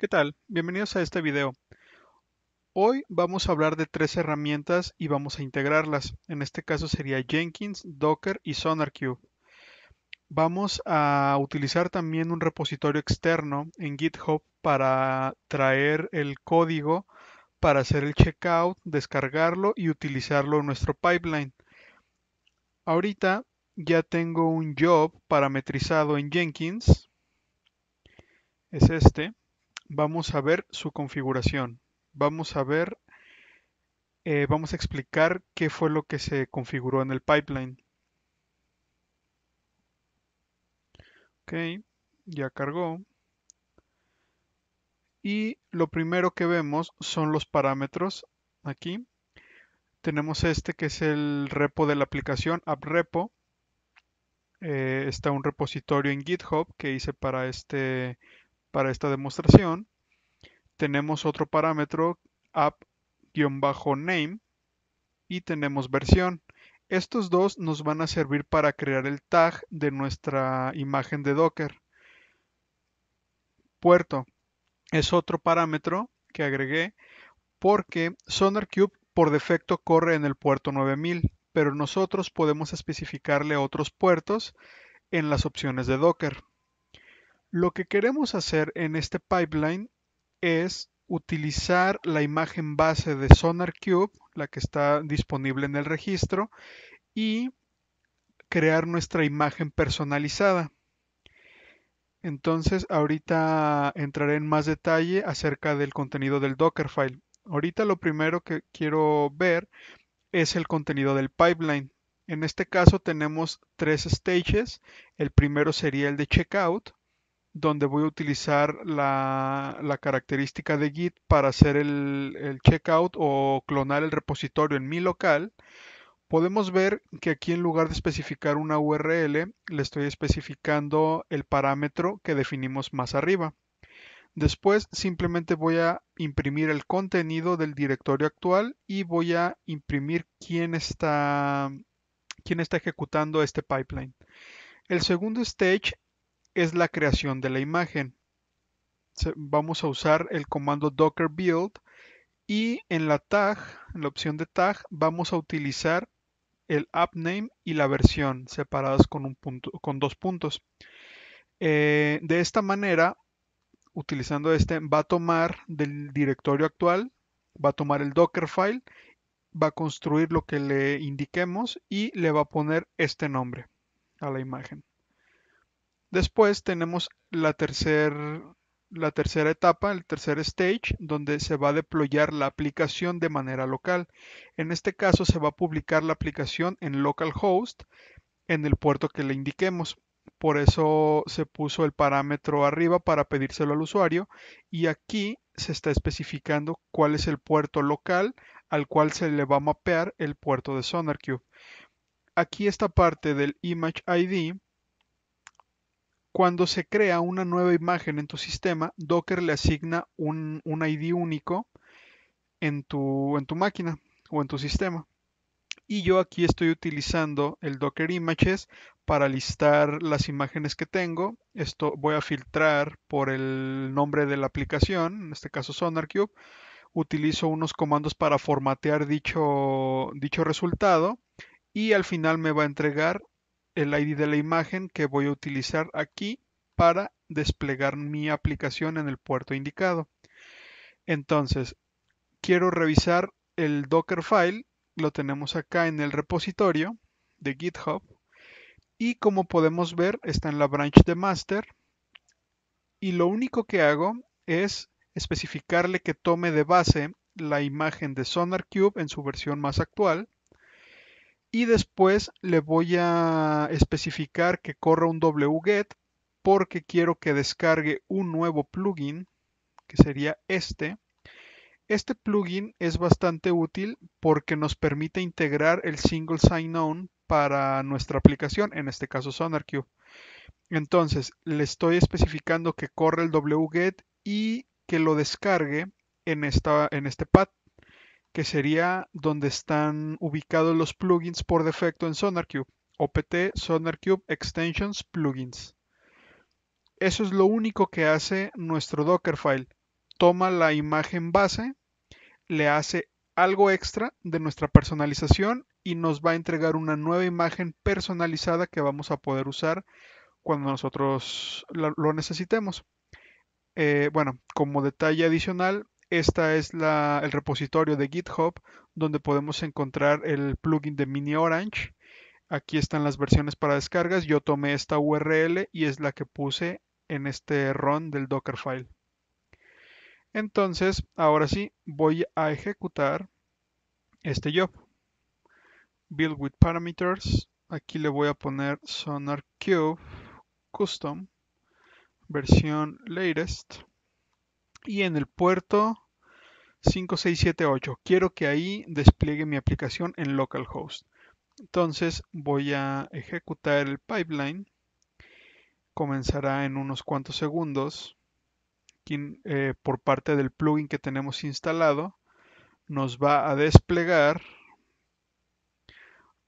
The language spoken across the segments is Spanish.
¿Qué tal? Bienvenidos a este video. Hoy vamos a hablar de tres herramientas y vamos a integrarlas. En este caso sería Jenkins, Docker y SonarQube. Vamos a utilizar también un repositorio externo en GitHub para traer el código para hacer el checkout, descargarlo y utilizarlo en nuestro pipeline. Ahorita ya tengo un job parametrizado en Jenkins. Es este vamos a ver su configuración. Vamos a ver, eh, vamos a explicar qué fue lo que se configuró en el pipeline. Ok, ya cargó. Y lo primero que vemos son los parámetros aquí. Tenemos este que es el repo de la aplicación, app repo. Eh, está un repositorio en GitHub que hice para este para esta demostración tenemos otro parámetro app-name y tenemos versión. Estos dos nos van a servir para crear el tag de nuestra imagen de Docker. Puerto es otro parámetro que agregué porque SonarCube por defecto corre en el puerto 9000, pero nosotros podemos especificarle otros puertos en las opciones de Docker. Lo que queremos hacer en este pipeline es utilizar la imagen base de SonarCube, la que está disponible en el registro, y crear nuestra imagen personalizada. Entonces, ahorita entraré en más detalle acerca del contenido del Dockerfile. Ahorita lo primero que quiero ver es el contenido del pipeline. En este caso tenemos tres stages. El primero sería el de checkout, donde voy a utilizar la, característica de Git para hacer el, checkout o clonar el repositorio en mi local, podemos ver que aquí en lugar de especificar una URL, le estoy especificando el parámetro que definimos más arriba. Después simplemente voy a imprimir el contenido del directorio actual y voy a imprimir quién está, quién está ejecutando este pipeline. El segundo stage es la creación de la imagen. Vamos a usar el comando docker build y en la tag, en la opción de tag, vamos a utilizar el app name y la versión separadas con, un punto, con dos puntos. Eh, de esta manera, utilizando este, va a tomar del directorio actual, va a tomar el docker file va a construir lo que le indiquemos y le va a poner este nombre a la imagen. Después tenemos la, tercera etapa, el tercer stage, donde se va a deployar la aplicación de manera local. En este caso se va a publicar la aplicación en localhost en el puerto que le indiquemos. Por eso se puso el parámetro arriba para pedírselo al usuario y aquí se está especificando cuál es el puerto local al cual se le va a mapear el puerto de SonarQube. Aquí esta parte del Image ID cuando se crea una nueva imagen en tu sistema, Docker le asigna un, ID único en tu, en tu máquina o en tu sistema. Y yo aquí estoy utilizando el Docker Images para listar las imágenes que tengo. Esto voy a filtrar por el nombre de la aplicación, en este caso SonarCube. Utilizo unos comandos para formatear dicho, dicho resultado y al final me va a entregar el id de la imagen que voy a utilizar aquí para desplegar mi aplicación en el puerto indicado. Entonces, quiero revisar el Dockerfile, lo tenemos acá en el repositorio de GitHub y como podemos ver está en la branch de master y lo único que hago es especificarle que tome de base la imagen de SonarQube en su versión más actual y después le voy a especificar que corra un wget porque quiero que descargue un nuevo plugin que sería este. Este plugin es bastante útil porque nos permite integrar el single sign-on para nuestra aplicación, en este caso SonarQube. Entonces, le estoy especificando que corre el wget y que lo descargue en, esta, en este pad, que sería donde están ubicados los plugins por defecto en SonarCube. OPT SonarCube Extensions Plugins. Eso es lo único que hace nuestro Dockerfile. Toma la imagen base, le hace algo extra de nuestra personalización y nos va a entregar una nueva imagen personalizada que vamos a poder usar cuando nosotros lo necesitemos. Eh, bueno, como detalle adicional, esta es el repositorio de GitHub donde podemos encontrar el plugin de Mini Orange. Aquí están las versiones para descargas. Yo tomé esta URL y es la que puse en este run del Dockerfile. Entonces, ahora sí, voy a ejecutar este job. Build with parameters. Aquí le voy a poner Sonar Custom versión latest y en el puerto 5678. Quiero que ahí despliegue mi aplicación en localhost. Entonces voy a ejecutar el pipeline. Comenzará en unos cuantos segundos. Eh, por parte del plugin que tenemos instalado, nos va a desplegar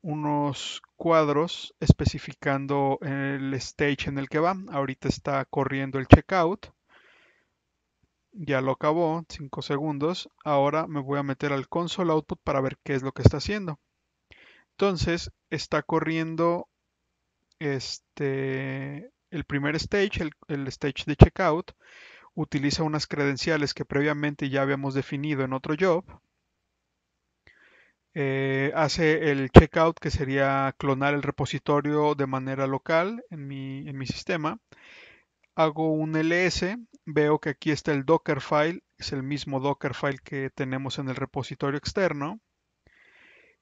unos cuadros especificando el stage en el que va. Ahorita está corriendo el checkout ya lo acabó, 5 segundos. Ahora me voy a meter al console output para ver qué es lo que está haciendo. Entonces está corriendo este, el primer stage, el, stage de checkout. Utiliza unas credenciales que previamente ya habíamos definido en otro job. Eh, hace el checkout que sería clonar el repositorio de manera local en mi, en mi sistema hago un ls, veo que aquí está el Dockerfile, es el mismo Dockerfile que tenemos en el repositorio externo.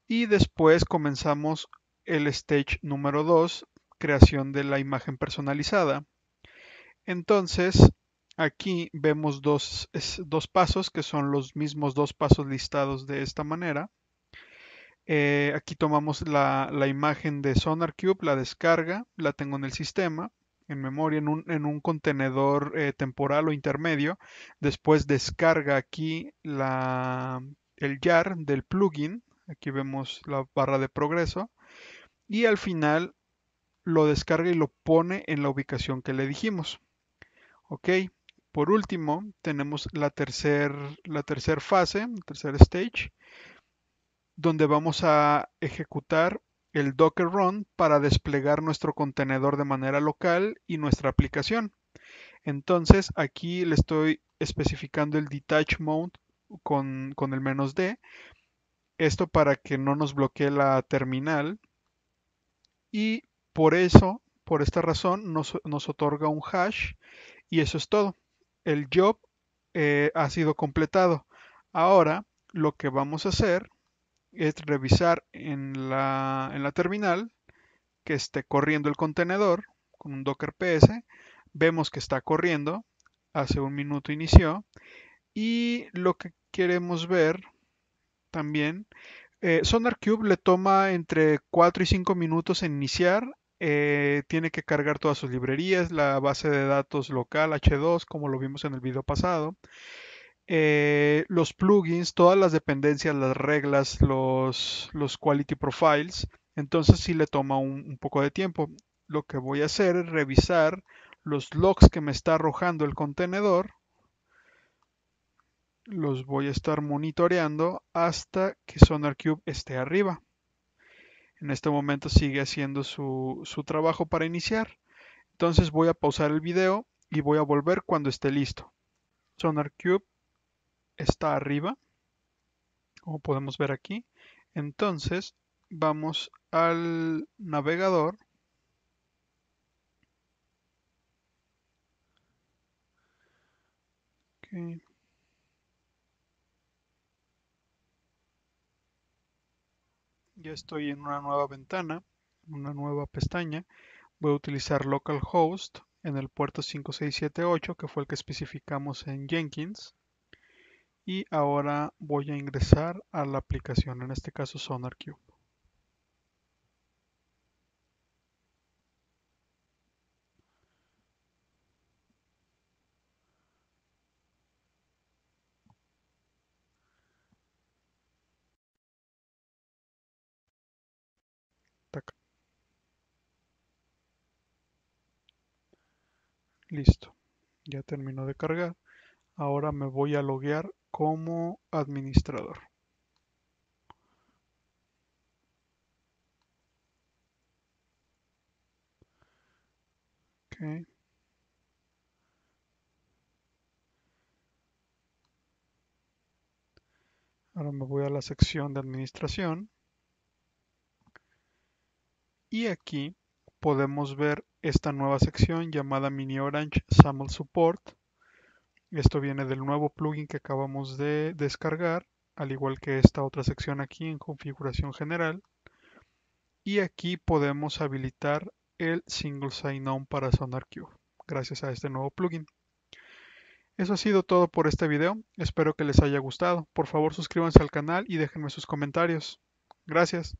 Y después comenzamos el stage número 2, creación de la imagen personalizada. Entonces, aquí vemos dos, pasos que son los mismos dos pasos listados de esta manera. Eh, aquí tomamos la, la imagen de SonarCube, la descarga, la tengo en el sistema en memoria en un, contenedor eh, temporal o intermedio. Después descarga aquí la, el jar del plugin. Aquí vemos la barra de progreso. Y al final lo descarga y lo pone en la ubicación que le dijimos. Ok, por último tenemos la tercera la tercer fase, tercer stage, donde vamos a ejecutar el Docker Run para desplegar nuestro contenedor de manera local y nuestra aplicación. Entonces aquí le estoy especificando el detach mode con, el menos D. Esto para que no nos bloquee la terminal. Y por eso, por esta razón, nos, otorga un hash. Y eso es todo. El job eh, ha sido completado. Ahora lo que vamos a hacer es revisar en la, terminal que esté corriendo el contenedor con un Docker PS. Vemos que está corriendo, hace un minuto inició. Y lo que queremos ver también, eh, sonar cube le toma entre 4 y 5 minutos en iniciar. Eh, tiene que cargar todas sus librerías, la base de datos local H2, como lo vimos en el video pasado. Eh, los plugins, todas las dependencias, las reglas, los, quality profiles. Entonces sí le toma un, poco de tiempo. Lo que voy a hacer es revisar los logs que me está arrojando el contenedor. Los voy a estar monitoreando hasta que SonarCube esté arriba. En este momento sigue haciendo su, su trabajo para iniciar. Entonces voy a pausar el video y voy a volver cuando esté listo. SonarCube está arriba, como podemos ver aquí. Entonces vamos al navegador. Ya estoy en una nueva ventana, una nueva pestaña. Voy a utilizar localhost en el puerto 5678, que fue el que especificamos en Jenkins y ahora voy a ingresar a la aplicación, en este caso Sonar Listo, ya terminó de cargar. Ahora me voy a loguear como administrador. Ahora me voy a la sección de administración. Y aquí podemos ver esta nueva sección llamada Mini Orange Sample Support esto viene del nuevo plugin que acabamos de descargar, al igual que esta otra sección aquí en configuración general. Y aquí podemos habilitar el single sign-on para Sonar gracias a este nuevo plugin. Eso ha sido todo por este video, espero que les haya gustado. Por favor suscríbanse al canal y déjenme sus comentarios. Gracias.